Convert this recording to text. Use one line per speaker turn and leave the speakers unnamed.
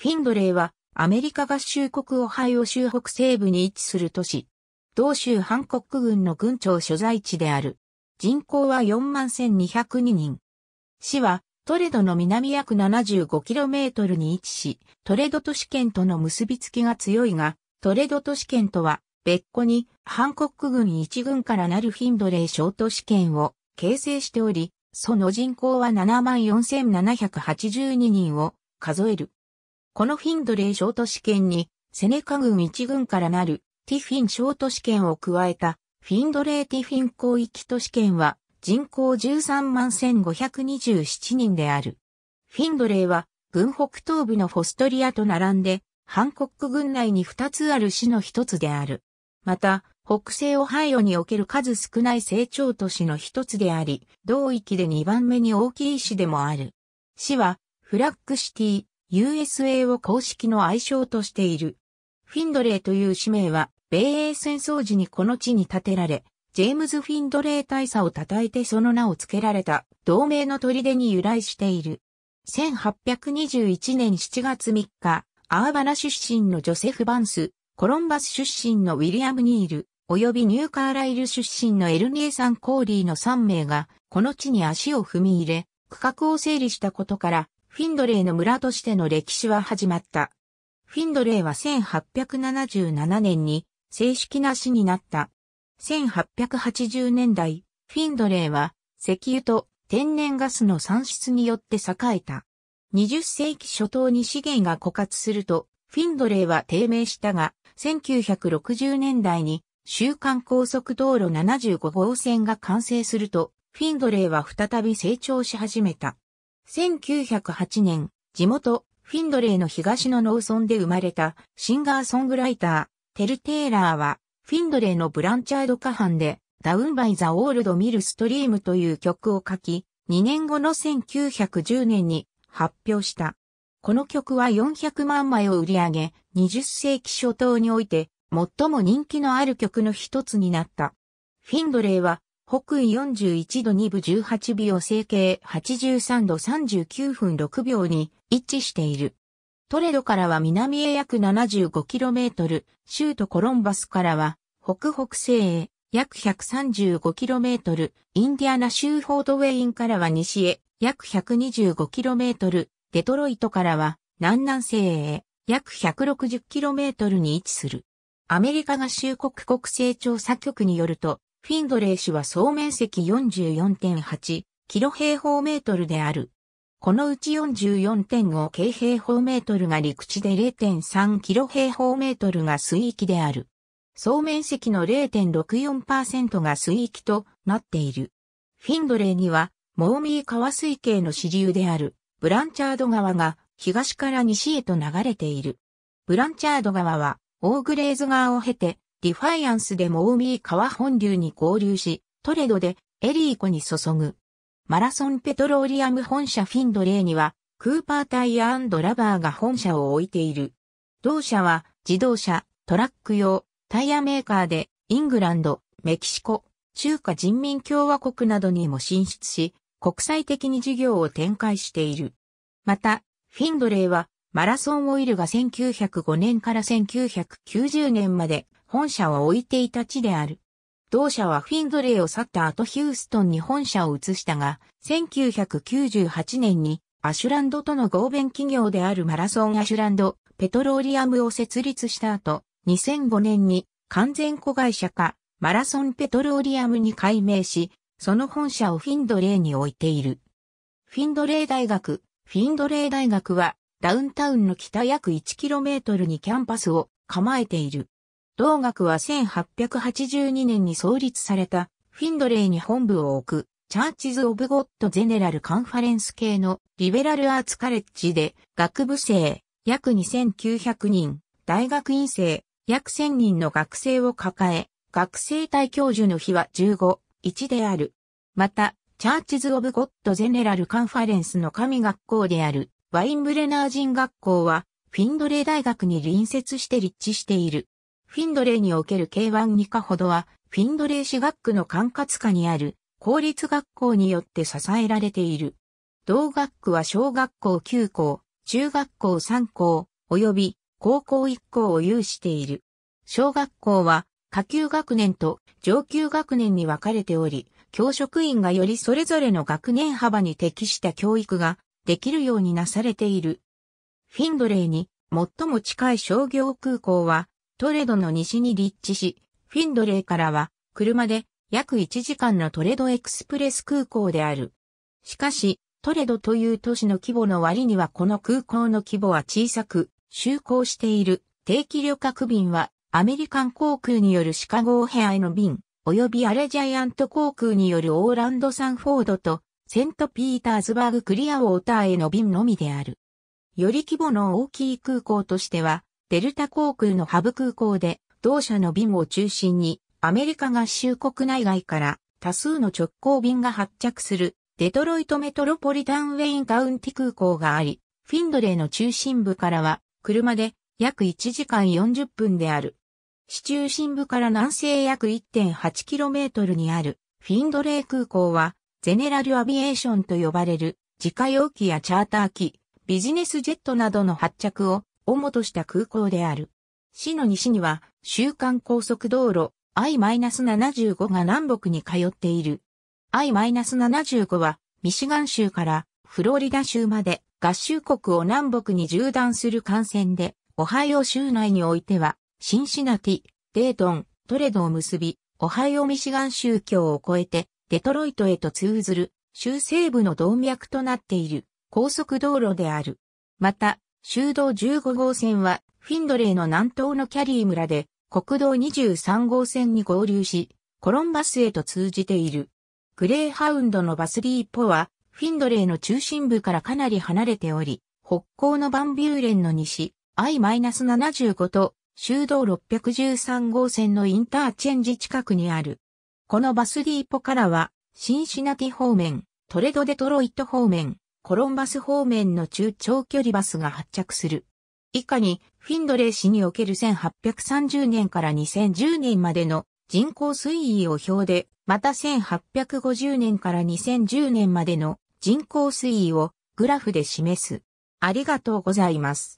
フィンドレーはアメリカ合衆国オハイオ州北西部に位置する都市。同州ハンコック軍の軍庁所在地である。人口は41,202人。市はトレドの南約 75km に位置し、トレド都市圏との結びつきが強いが、トレド都市圏とは別個にハンコック軍一軍からなるフィンドレー小都市圏を形成しており、その人口は74,782人を数える。このフィンドレー小都市圏に、セネカ軍一軍からなるティフィン小都市圏を加えた、フィンドレーティフィン広域都市圏は、人口13万1527人である。フィンドレーは、軍北東部のフォストリアと並んで、ハンコック軍内に2つある市の1つである。また、北西オハイオにおける数少ない成長都市の1つであり、同域で2番目に大きい市でもある。市は、フラッグシティ、USA を公式の愛称としている。フィンドレーという使命は、米英戦争時にこの地に建てられ、ジェームズ・フィンドレー大佐を称えてその名を付けられた同盟の砦に由来している。1821年7月3日、アーバナ出身のジョセフ・バンス、コロンバス出身のウィリアム・ニール、及びニューカーライル出身のエルニエサン・コーリーの3名が、この地に足を踏み入れ、区画を整理したことから、フィンドレーの村としての歴史は始まった。フィンドレーは1877年に正式な市になった。1880年代、フィンドレーは石油と天然ガスの産出によって栄えた。20世紀初頭に資源が枯渇すると、フィンドレーは低迷したが、1960年代に週間高速道路75号線が完成すると、フィンドレーは再び成長し始めた。1908年、地元、フィンドレーの東の農村で生まれたシンガーソングライター、テル・テイラーは、フィンドレーのブランチャード下半で、ダウンバイザ・オールド・ミル・ストリームという曲を書き、2年後の1910年に発表した。この曲は400万枚を売り上げ、20世紀初頭において、最も人気のある曲の一つになった。フィンドレーは、北緯41度2分18秒整形83度39分6秒に位置している。トレドからは南へ約 75km、州都コロンバスからは北北西へ約 135km、インディアナ州フォードウェインからは西へ約 125km、デトロイトからは南南西へ約 160km に位置する。アメリカ合衆国国勢調査局によると、フィンドレー市は総面積44.8キロ平方メートルである。このうち44.5京平方メートルが陸地で0.3キロ平方メートルが水域である。総面積の0.64%が水域となっている。フィンドレーには、モーミー川水系の支流である、ブランチャード川が東から西へと流れている。ブランチャード川は、オーグレーズ川を経て、ディファイアンスでモーミー川本流に合流し、トレドでエリー湖に注ぐ。マラソンペトローリアム本社フィンドレーには、クーパータイヤラバーが本社を置いている。同社は自動車、トラック用、タイヤメーカーで、イングランド、メキシコ、中華人民共和国などにも進出し、国際的に事業を展開している。また、フィンドレーは、マラソンオイルが1905年から1990年まで本社を置いていた地である。同社はフィンドレーを去った後ヒューストンに本社を移したが、1998年にアシュランドとの合弁企業であるマラソンアシュランド、ペトローリアムを設立した後、2005年に完全子会社化、マラソンペトローリアムに改名し、その本社をフィンドレーに置いている。フィンドレー大学、フィンドレー大学は、ダウンタウンの北約 1km にキャンパスを構えている。同学は1882年に創立されたフィンドレイに本部を置くチャーチズ・オブ・ゴッド・ゼネラル・カンファレンス系のリベラル・アーツ・カレッジで学部生約2900人、大学院生約1000人の学生を抱え、学生対教授の日は15、1である。また、チャーチズ・オブ・ゴッド・ゼネラル・カンファレンスの神学校であるワインブレナー人学校はフィンドレー大学に隣接して立地している。フィンドレーにおける K1 にかほどは、フィンドレー私学区の管轄下にある公立学校によって支えられている。同学区は小学校9校、中学校3校、及び高校1校を有している。小学校は下級学年と上級学年に分かれており、教職員がよりそれぞれの学年幅に適した教育ができるようになされている。フィンドレーに最も近い商業空港はトレドの西に立地し、フィンドレーからは、車で約1時間のトレドエクスプレス空港である。しかし、トレドという都市の規模の割にはこの空港の規模は小さく、就航している定期旅客便はアメリカン航空によるシカゴヘアへの便、及びアレジャイアント航空によるオーランド・サンフォードとセント・ピーターズバーグ・クリアウォーターへの便のみである。より規模の大きい空港としては、デルタ航空のハブ空港で、同社の便を中心に、アメリカ合衆国内外から多数の直行便が発着するデトロイトメトロポリタンウェインカウンティ空港があり、フィンドレーの中心部からは車で約1時間40分である。市中心部から南西約 1.8km にあるフィンドレー空港はゼネラルアビエーションと呼ばれる自家用機やチャーター機、ビジネスジェットなどの発着を主とした空港である。市の西には、週間高速道路 I-75 が南北に通っている。I-75 は、ミシガン州からフロリダ州まで合衆国を南北に縦断する幹線で、オハイオ州内においては、シンシナティ、デートン、トレドを結び、オハイオミシガン州境を越えて、デトロイトへと通ずる、州西部の動脈となっている、高速道路である。また、修道15号線は、フィンドレーの南東のキャリー村で、国道23号線に合流し、コロンバスへと通じている。グレーハウンドのバスリーポは、フィンドレーの中心部からかなり離れており、北港のバンビューレンの西、I-75 と、修道613号線のインターチェンジ近くにある。このバスリーポからは、シンシナティ方面、トレドデトロイト方面、コロンバス方面の中長距離バスが発着する。以下に、フィンドレー市における1830年から2010年までの人口推移を表で、また1850年から2010年までの人口推移をグラフで示す。ありがとうございます。